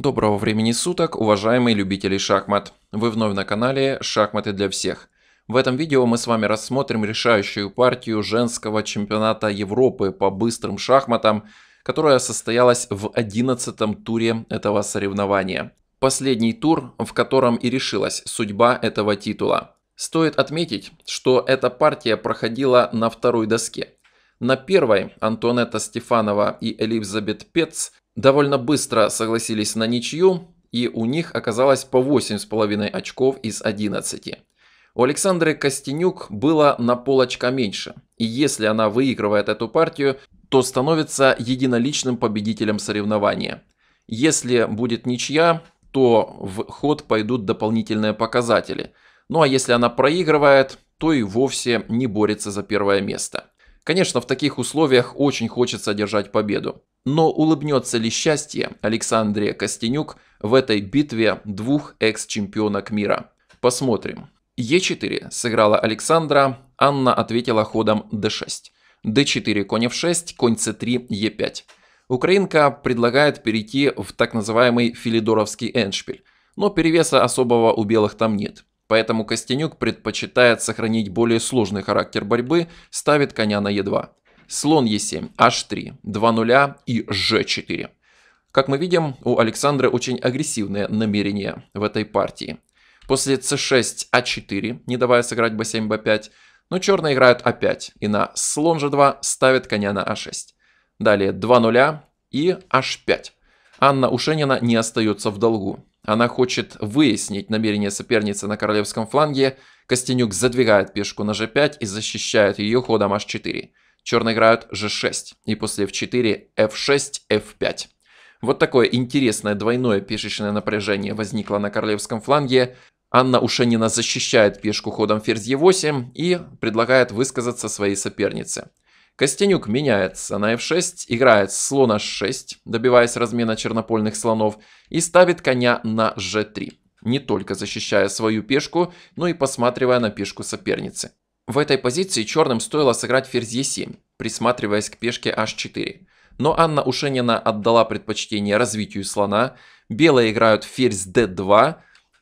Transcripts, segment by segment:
Доброго времени суток, уважаемые любители шахмат! Вы вновь на канале «Шахматы для всех». В этом видео мы с вами рассмотрим решающую партию женского чемпионата Европы по быстрым шахматам, которая состоялась в 11 туре этого соревнования. Последний тур, в котором и решилась судьба этого титула. Стоит отметить, что эта партия проходила на второй доске. На первой Антонетта Стефанова и Элизабет Пец довольно быстро согласились на ничью, и у них оказалось по 8,5 очков из 11. У Александры Костенюк было на полочка меньше, и если она выигрывает эту партию, то становится единоличным победителем соревнования. Если будет ничья, то в ход пойдут дополнительные показатели. Ну а если она проигрывает, то и вовсе не борется за первое место. Конечно, в таких условиях очень хочется держать победу. Но улыбнется ли счастье Александре Костенюк в этой битве двух экс-чемпионок мира? Посмотрим. Е4 сыграла Александра, Анна ответила ходом d6. d4 конь f6, конь c3, e5. Украинка предлагает перейти в так называемый филидоровский эндшпиль, но перевеса особого у белых там нет. Поэтому Костенюк предпочитает сохранить более сложный характер борьбы, ставит коня на e2 слон Е7, H3, 2 нуля и g 4 Как мы видим, у Александра очень агрессивное намерение в этой партии. После c6, a 4 не давая сыграть b7, b5, но черные играют a а 5 и на слон g2 ставят коня на a а 6 Далее 2 нуля и h5. Анна Ушенина не остается в долгу. Она хочет выяснить намерение соперницы на королевском фланге. Костенюк задвигает пешку на g5 и защищает ее ходом h4 черные играют g6, и после f4 f6, f5. Вот такое интересное двойное пешечное напряжение возникло на королевском фланге. Анна Ушенина защищает пешку ходом ферзь e8 и предлагает высказаться своей сопернице. Костенюк меняется на f6, играет слон h6, добиваясь размена чернопольных слонов, и ставит коня на g3, не только защищая свою пешку, но и посматривая на пешку соперницы. В этой позиции черным стоило сыграть ферзь e7, присматриваясь к пешке h4. Но Анна Ушенина отдала предпочтение развитию слона, белые играют ферзь d2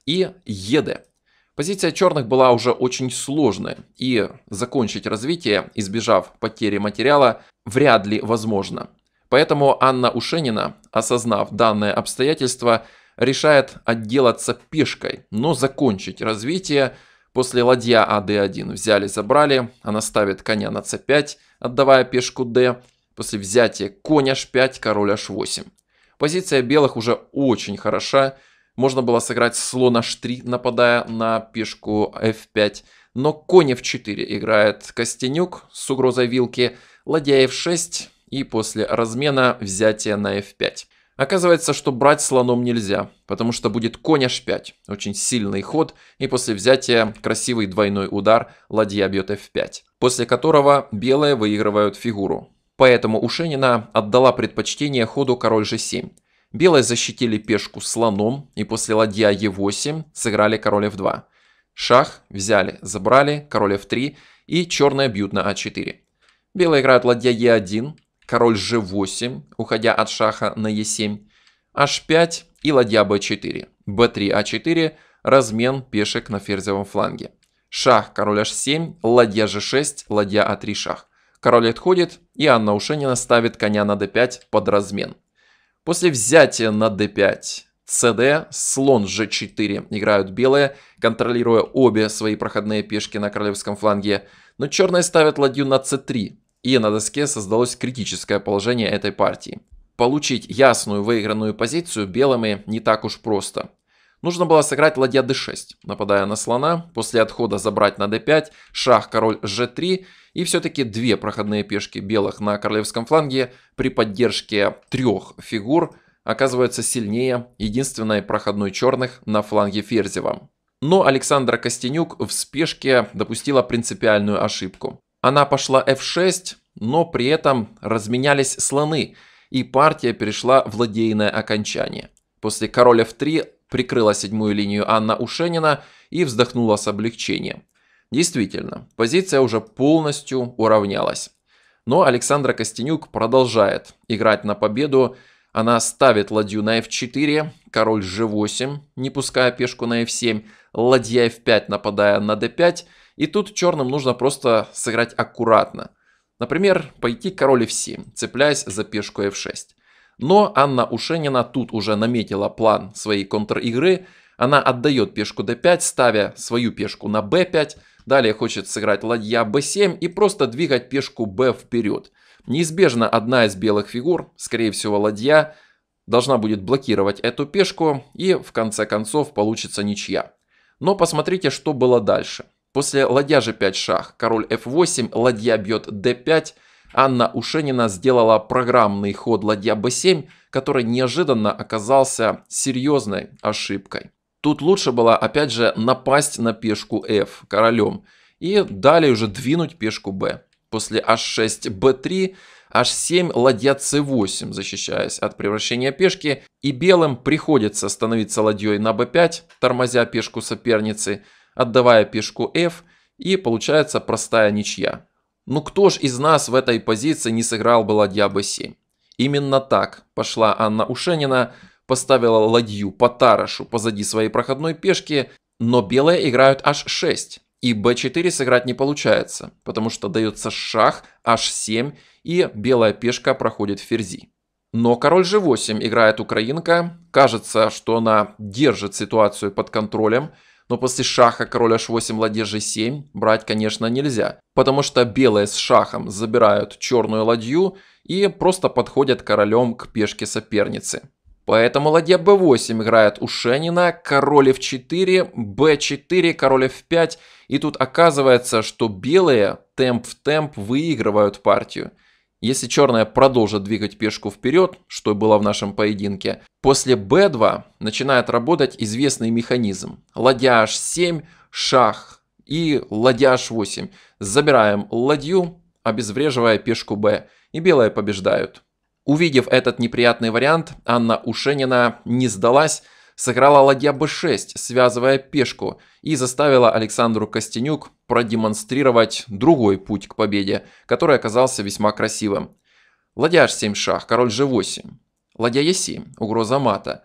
и ед. Позиция черных была уже очень сложная, и закончить развитие, избежав потери материала, вряд ли возможно. Поэтому Анна Ушенина, осознав данное обстоятельство, решает отделаться пешкой, но закончить развитие – После ладья АД1 взяли, забрали, она ставит коня на c5, отдавая пешку d. После взятия конь h5, король h8. Позиция белых уже очень хороша. Можно было сыграть слон h3, нападая на пешку f5. Но конь f4 играет Костенюк с угрозой вилки, ладья f6 и после размена взятие на f5. Оказывается, что брать слоном нельзя, потому что будет конь h5, очень сильный ход, и после взятия красивый двойной удар ладья бьет f5, после которого белые выигрывают фигуру. Поэтому Ушенина отдала предпочтение ходу король g7. Белые защитили пешку слоном, и после ладья e8 сыграли король f2. Шах взяли, забрали, король f3, и черные бьют на а4. Белые играют ладья e1, король g8, уходя от шаха на e7, h5 и ладья b4, b3, a4, размен пешек на ферзевом фланге. Шах, король h7, ладья g6, ладья a3, а шах. Король отходит, и Анна Ушенина ставит коня на d5 под размен. После взятия на d5 cd, слон g4 играют белые, контролируя обе свои проходные пешки на королевском фланге, но черные ставят ладью на c3, и на доске создалось критическое положение этой партии. Получить ясную выигранную позицию белыми не так уж просто. Нужно было сыграть ладья d6, нападая на слона, после отхода забрать на d5, шах король g3 и все-таки две проходные пешки белых на королевском фланге при поддержке трех фигур оказываются сильнее единственной проходной черных на фланге Ферзева. Но Александра Костенюк в спешке допустила принципиальную ошибку. Она пошла f6, но при этом разменялись слоны, и партия перешла в ладейное окончание. После короля f3 прикрыла седьмую линию Анна Ушенина и вздохнула с облегчением. Действительно, позиция уже полностью уравнялась. Но Александра Костенюк продолжает играть на победу. Она ставит ладью на f4, король g8, не пуская пешку на f7, ладья f5, нападая на d5, и тут черным нужно просто сыграть аккуратно. Например, пойти король f7, цепляясь за пешку f6. Но Анна Ушенина тут уже наметила план своей контр-игры. Она отдает пешку d5, ставя свою пешку на b5. Далее хочет сыграть ладья b7 и просто двигать пешку b вперед. Неизбежно одна из белых фигур, скорее всего ладья, должна будет блокировать эту пешку и в конце концов получится ничья. Но посмотрите, что было дальше. После ладья же 5 шах, король f8, ладья бьет d5. Анна Ушенина сделала программный ход ладья b7, который неожиданно оказался серьезной ошибкой. Тут лучше было, опять же, напасть на пешку f королем и далее уже двинуть пешку b. После h6, b3, h7, ладья c8, защищаясь от превращения пешки, и белым приходится становиться ладьей на b5, тормозя пешку соперницы, отдавая пешку f, и получается простая ничья. Ну кто ж из нас в этой позиции не сыграл бы ладья b7? Именно так пошла Анна Ушенина, поставила ладью по тарашу позади своей проходной пешки, но белые играют h6, и b4 сыграть не получается, потому что дается шах h7, и белая пешка проходит ферзи. Но король g8 играет украинка, кажется, что она держит ситуацию под контролем – но после шаха король h8, ладья g7 брать, конечно, нельзя, потому что белые с шахом забирают черную ладью и просто подходят королем к пешке соперницы. Поэтому ладья b8 играет у Шенина, король f4, b4, король f5, и тут оказывается, что белые темп в темп выигрывают партию – если черная продолжит двигать пешку вперед, что было в нашем поединке, после b2 начинает работать известный механизм. Ладья h7, шах и ладья h8. Забираем ладью, обезвреживая пешку b, и белые побеждают. Увидев этот неприятный вариант, Анна Ушенина не сдалась сыграла ладья b6, связывая пешку, и заставила Александру Костенюк продемонстрировать другой путь к победе, который оказался весьма красивым. Ладья h7 шах, король g8. Ладья e7, угроза мата.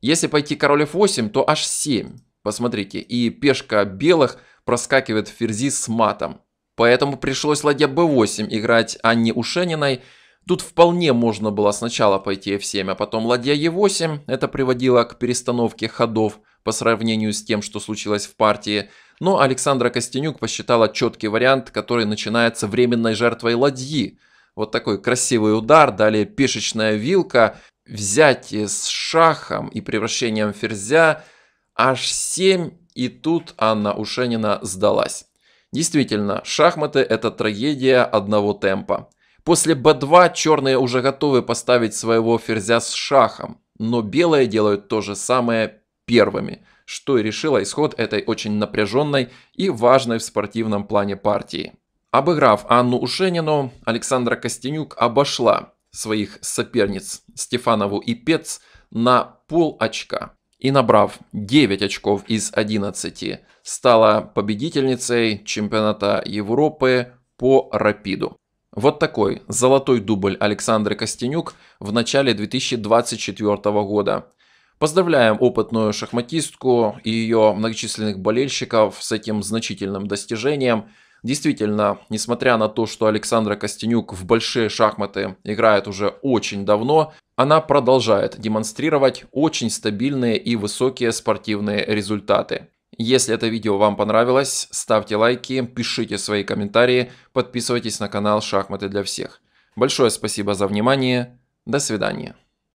Если пойти король f8, то h7. Посмотрите, и пешка белых проскакивает в ферзи с матом. Поэтому пришлось ладья b8 играть Анне Ушениной – Тут вполне можно было сначала пойти f7, а потом ладья e8. Это приводило к перестановке ходов по сравнению с тем, что случилось в партии. Но Александра Костенюк посчитала четкий вариант, который начинается временной жертвой ладьи. Вот такой красивый удар, далее пешечная вилка, взятие с шахом и превращением ферзя, h7, и тут Анна Ушенина сдалась. Действительно, шахматы – это трагедия одного темпа. После b2 черные уже готовы поставить своего ферзя с шахом, но белые делают то же самое первыми, что и решило исход этой очень напряженной и важной в спортивном плане партии. Обыграв Анну Ушенину, Александра Костенюк обошла своих соперниц Стефанову и Пец на пол очка и набрав 9 очков из 11, стала победительницей чемпионата Европы по рапиду. Вот такой золотой дубль Александры Костенюк в начале 2024 года. Поздравляем опытную шахматистку и ее многочисленных болельщиков с этим значительным достижением. Действительно, несмотря на то, что Александра Костенюк в большие шахматы играет уже очень давно, она продолжает демонстрировать очень стабильные и высокие спортивные результаты. Если это видео вам понравилось, ставьте лайки, пишите свои комментарии, подписывайтесь на канал «Шахматы для всех». Большое спасибо за внимание, до свидания.